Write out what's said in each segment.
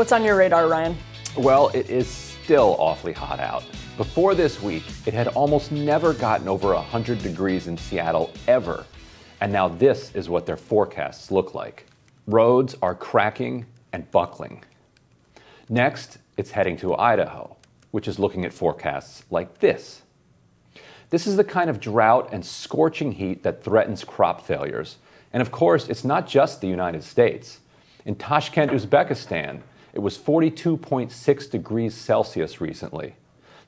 What's on your radar, Ryan? Well, it is still awfully hot out. Before this week, it had almost never gotten over 100 degrees in Seattle ever. And now this is what their forecasts look like. Roads are cracking and buckling. Next, it's heading to Idaho, which is looking at forecasts like this. This is the kind of drought and scorching heat that threatens crop failures. And of course, it's not just the United States. In Tashkent, Uzbekistan, it was 42.6 degrees Celsius recently.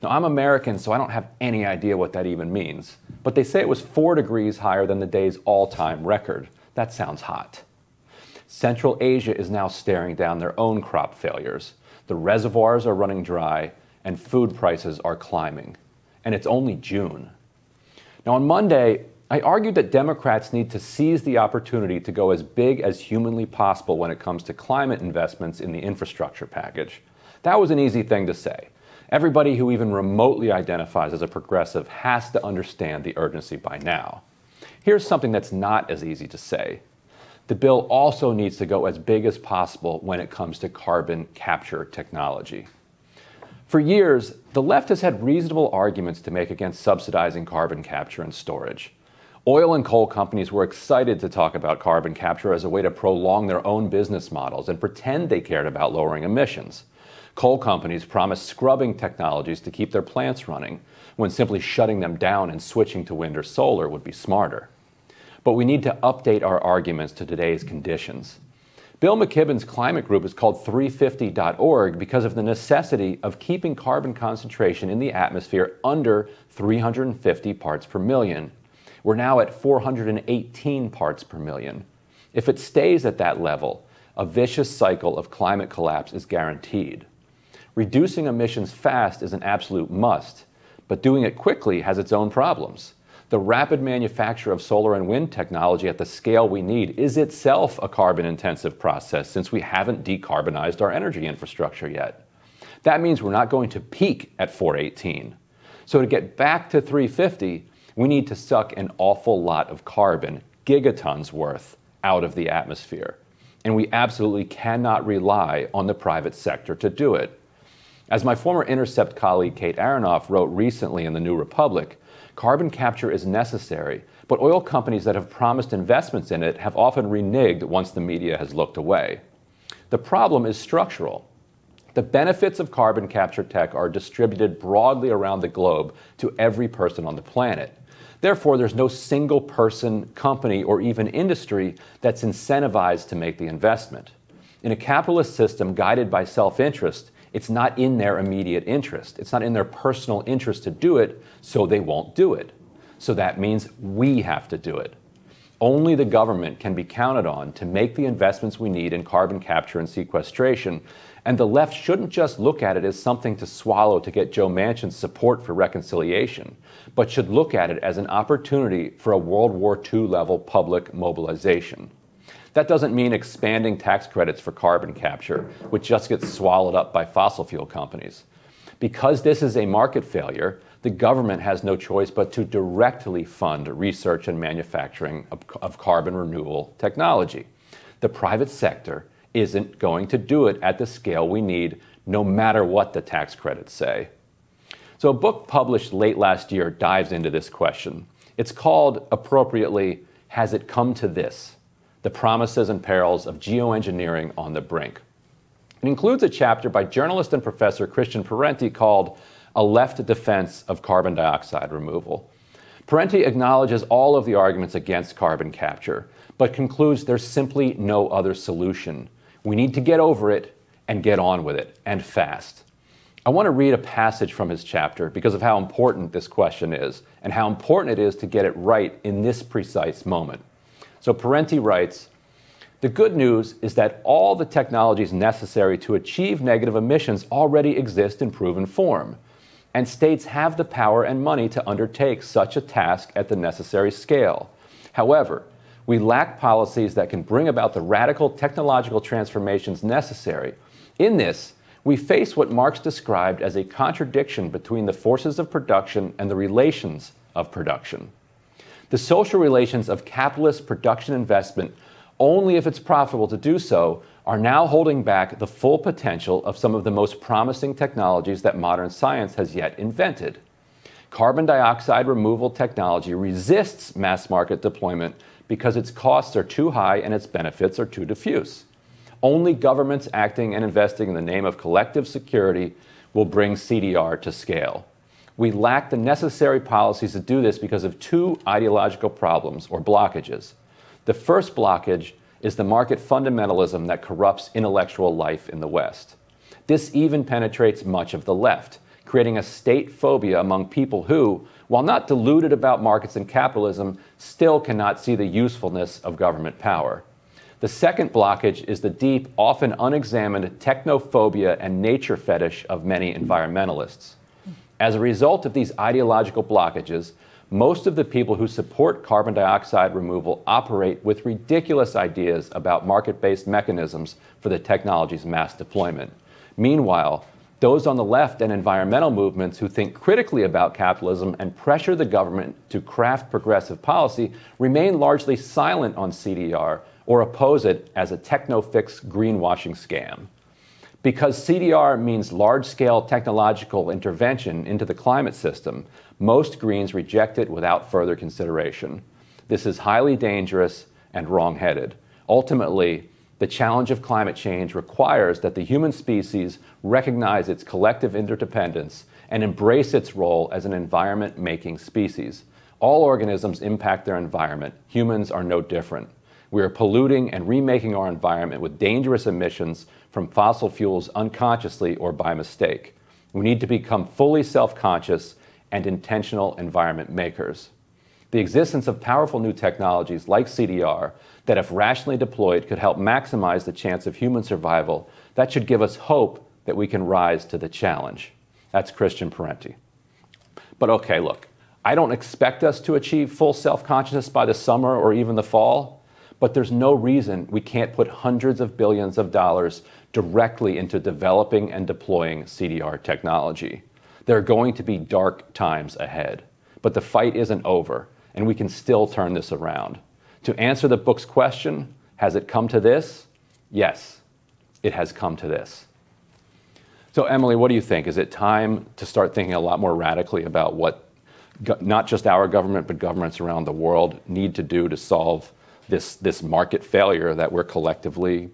Now, I'm American, so I don't have any idea what that even means. But they say it was 4 degrees higher than the day's all time record. That sounds hot. Central Asia is now staring down their own crop failures. The reservoirs are running dry, and food prices are climbing. And it's only June. Now, on Monday, I argued that Democrats need to seize the opportunity to go as big as humanly possible when it comes to climate investments in the infrastructure package. That was an easy thing to say. Everybody who even remotely identifies as a progressive has to understand the urgency by now. Here's something that's not as easy to say. The bill also needs to go as big as possible when it comes to carbon capture technology. For years, the left has had reasonable arguments to make against subsidizing carbon capture and storage. Oil and coal companies were excited to talk about carbon capture as a way to prolong their own business models and pretend they cared about lowering emissions. Coal companies promised scrubbing technologies to keep their plants running, when simply shutting them down and switching to wind or solar would be smarter. But we need to update our arguments to today's conditions. Bill McKibben's climate group is called 350.org because of the necessity of keeping carbon concentration in the atmosphere under 350 parts per million we're now at 418 parts per million. If it stays at that level, a vicious cycle of climate collapse is guaranteed. Reducing emissions fast is an absolute must, but doing it quickly has its own problems. The rapid manufacture of solar and wind technology at the scale we need is itself a carbon intensive process since we haven't decarbonized our energy infrastructure yet. That means we're not going to peak at 418. So to get back to 350, we need to suck an awful lot of carbon, gigatons worth, out of the atmosphere. And we absolutely cannot rely on the private sector to do it. As my former Intercept colleague Kate Aronoff wrote recently in The New Republic, carbon capture is necessary, but oil companies that have promised investments in it have often reneged once the media has looked away. The problem is structural. The benefits of carbon capture tech are distributed broadly around the globe to every person on the planet. Therefore, there's no single person, company, or even industry that's incentivized to make the investment. In a capitalist system guided by self interest, it's not in their immediate interest. It's not in their personal interest to do it, so they won't do it. So that means we have to do it. Only the government can be counted on to make the investments we need in carbon capture and sequestration and the left shouldn't just look at it as something to swallow to get Joe Manchin's support for reconciliation, but should look at it as an opportunity for a World War II level public mobilization. That doesn't mean expanding tax credits for carbon capture, which just gets swallowed up by fossil fuel companies. Because this is a market failure, the government has no choice but to directly fund research and manufacturing of, of carbon renewal technology. The private sector isn't going to do it at the scale we need, no matter what the tax credits say. So, a book published late last year dives into this question. It's called, appropriately, Has It Come to This? The Promises and Perils of Geoengineering on the Brink. It includes a chapter by journalist and professor Christian Parenti called A Left Defense of Carbon Dioxide Removal. Parenti acknowledges all of the arguments against carbon capture, but concludes there's simply no other solution. We need to get over it and get on with it, and fast. I want to read a passage from his chapter because of how important this question is and how important it is to get it right in this precise moment. So Parenti writes The good news is that all the technologies necessary to achieve negative emissions already exist in proven form, and states have the power and money to undertake such a task at the necessary scale. However, we lack policies that can bring about the radical technological transformations necessary. In this, we face what Marx described as a contradiction between the forces of production and the relations of production. The social relations of capitalist production investment, only if it's profitable to do so, are now holding back the full potential of some of the most promising technologies that modern science has yet invented. Carbon dioxide removal technology resists mass market deployment because its costs are too high and its benefits are too diffuse. Only governments acting and investing in the name of collective security will bring CDR to scale. We lack the necessary policies to do this because of two ideological problems or blockages. The first blockage is the market fundamentalism that corrupts intellectual life in the West. This even penetrates much of the left creating a state phobia among people who, while not deluded about markets and capitalism, still cannot see the usefulness of government power. The second blockage is the deep, often unexamined technophobia and nature fetish of many environmentalists. As a result of these ideological blockages, most of the people who support carbon dioxide removal operate with ridiculous ideas about market based mechanisms for the technology's mass deployment. Meanwhile, those on the left and environmental movements who think critically about capitalism and pressure the government to craft progressive policy remain largely silent on CDR or oppose it as a techno fix greenwashing scam. Because CDR means large scale technological intervention into the climate system, most Greens reject it without further consideration. This is highly dangerous and wrong headed. Ultimately, the challenge of climate change requires that the human species recognize its collective interdependence and embrace its role as an environment making species. All organisms impact their environment. Humans are no different. We are polluting and remaking our environment with dangerous emissions from fossil fuels unconsciously or by mistake. We need to become fully self conscious and intentional environment makers the existence of powerful new technologies like CDR that, if rationally deployed, could help maximize the chance of human survival, that should give us hope that we can rise to the challenge. That's Christian Parenti. But okay, look, I don't expect us to achieve full self consciousness by the summer or even the fall, but there's no reason we can't put hundreds of billions of dollars directly into developing and deploying CDR technology. There are going to be dark times ahead, but the fight isn't over and we can still turn this around. To answer the book's question, has it come to this? Yes, it has come to this. So, Emily, what do you think? Is it time to start thinking a lot more radically about what not just our government, but governments around the world need to do to solve this, this market failure that we're collectively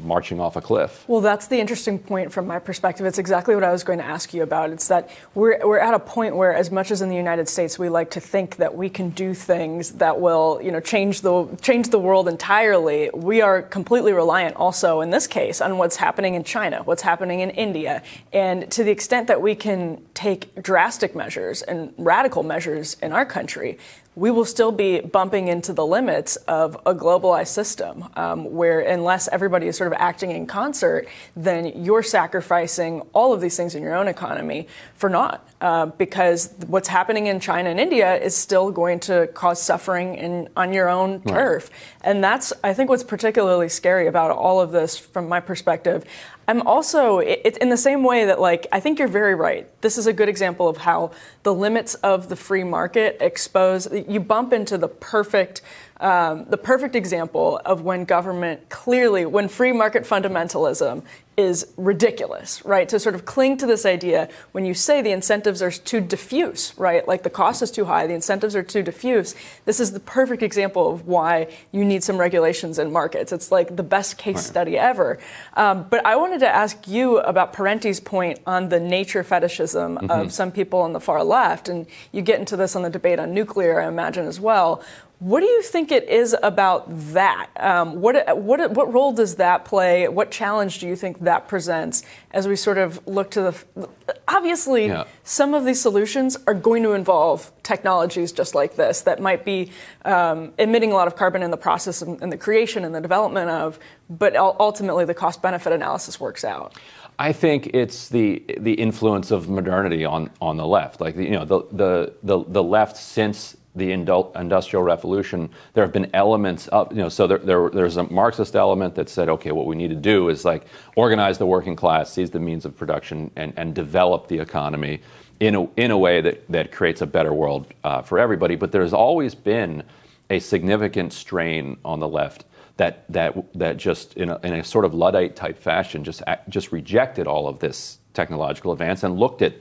marching off a cliff. Well, that's the interesting point from my perspective. It's exactly what I was going to ask you about. It's that we're, we're at a point where, as much as in the United States, we like to think that we can do things that will, you know, change the change the world entirely. We are completely reliant, also in this case, on what's happening in China, what's happening in India, and to the extent that we can take drastic measures and radical measures in our country, we will still be bumping into the limits of a globalized system um, where, unless everybody is sort of acting in concert, then you're sacrificing all of these things in your own economy for naught. Uh, because what's happening in China and India is still going to cause suffering in, on your own turf. And that's, I think, what's particularly scary about all of this from my perspective. I'm also it's in the same way that like I think you're very right. This is a good example of how the limits of the free market expose you bump into the perfect um, the perfect example of when government clearly when free market fundamentalism is ridiculous, right? To sort of cling to this idea when you say the incentives are too diffuse, right? Like the cost is too high, the incentives are too diffuse. This is the perfect example of why you need some regulations in markets. It's like the best case right. study ever. Um, but I wanted to ask you about Parenti's point on the nature fetishism mm-hmm. of some people on the far left. And you get into this on the debate on nuclear, I imagine, as well, what do you think it is about that? Um, what, what, what role does that play? What challenge do you think that presents as we sort of look to the? Obviously, yeah. some of these solutions are going to involve technologies just like this that might be um, emitting a lot of carbon in the process and, and the creation and the development of, but ultimately the cost benefit analysis works out. I think it's the the influence of modernity on on the left. Like you know the the the, the left since the industrial revolution, there have been elements of, you know, so there, there, there's a Marxist element that said, okay, what we need to do is like organize the working class, seize the means of production, and, and develop the economy in a, in a way that, that creates a better world uh, for everybody. But there's always been a significant strain on the left that, that, that just in a, in a sort of Luddite type fashion just, just rejected all of this technological advance and looked at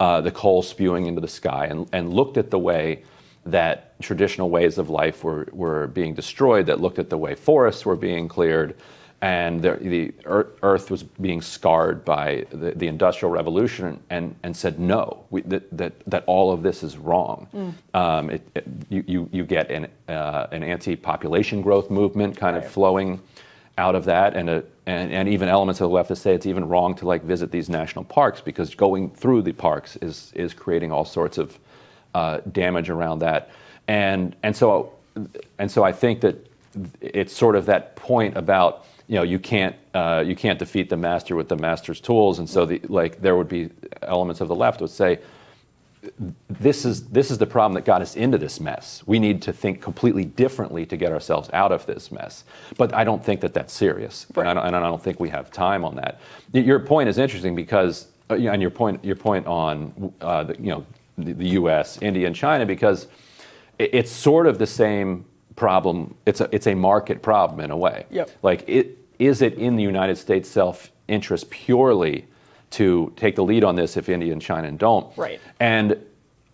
uh, the coal spewing into the sky and, and looked at the way that traditional ways of life were, were being destroyed, that looked at the way forests were being cleared, and the, the earth was being scarred by the, the industrial revolution and, and said no we, that, that, that all of this is wrong mm. um, it, it, you, you, get an, uh, an anti-population growth movement kind right. of flowing out of that and, a, and, and even elements of the left to say it's even wrong to like visit these national parks because going through the parks is, is creating all sorts of uh, damage around that. And, and, so, and so I think that it's sort of that point about you know you can't uh, you can't defeat the master with the master's tools, and so the, like there would be elements of the left would say this is this is the problem that got us into this mess. We need to think completely differently to get ourselves out of this mess. But I don't think that that's serious, right. and, I and, I don't, think we have time on that. Your point is interesting because, uh, and your point your point on uh, you know the U.S., India, and China because it's sort of the same problem. It's a it's a market problem in a way. Yep. Like it is it in the United States self interest purely to take the lead on this if India and China don't. Right. And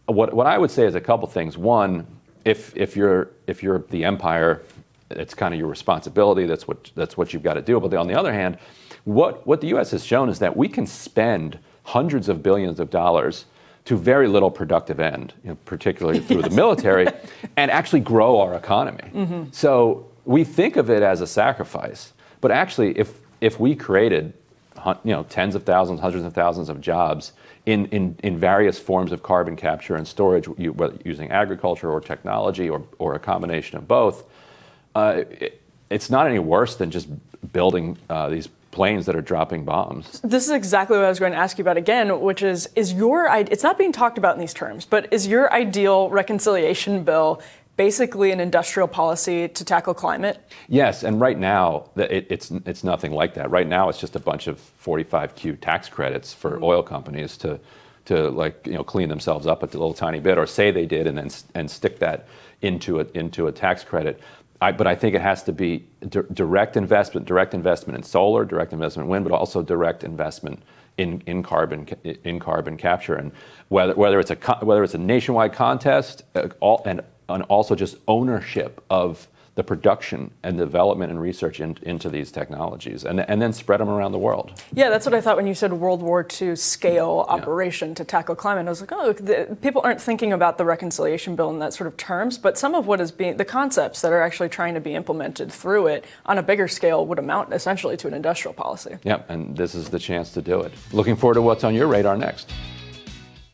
what what I would say is a couple things. One, if if you're if you're the empire, it's kind of your responsibility. That's what that's what you've got to do. But on the other hand, what what the U.S. has shown is that we can spend hundreds of billions of dollars to very little productive end, you know, particularly through the military, and actually grow our economy. Mm-hmm. So we think of it as a sacrifice, but actually, if if we created you know tens of thousands, hundreds of thousands of jobs in, in, in various forms of carbon capture and storage, using agriculture or technology or, or a combination of both, uh, it, it's not any worse than just building uh, these planes that are dropping bombs. This is exactly what I was going to ask you about again, which is is your it's not being talked about in these terms, but is your ideal reconciliation bill basically an industrial policy to tackle climate? Yes, and right now it's it's nothing like that. Right now it's just a bunch of 45Q tax credits for mm-hmm. oil companies to to like you know clean themselves up a little tiny bit or say they did and then and stick that into a, into a tax credit. I, but I think it has to be di- direct investment, direct investment in solar, direct investment in wind, but also direct investment in, in carbon in carbon capture. And whether whether it's a whether it's a nationwide contest, uh, all, and, and also just ownership of the production and development and research in, into these technologies and, and then spread them around the world. Yeah, that's what I thought when you said World War II scale operation yeah. to tackle climate. I was like, oh, look, the, people aren't thinking about the reconciliation bill in that sort of terms, but some of what is being, the concepts that are actually trying to be implemented through it on a bigger scale would amount essentially to an industrial policy. Yep, yeah, and this is the chance to do it. Looking forward to what's on your radar next.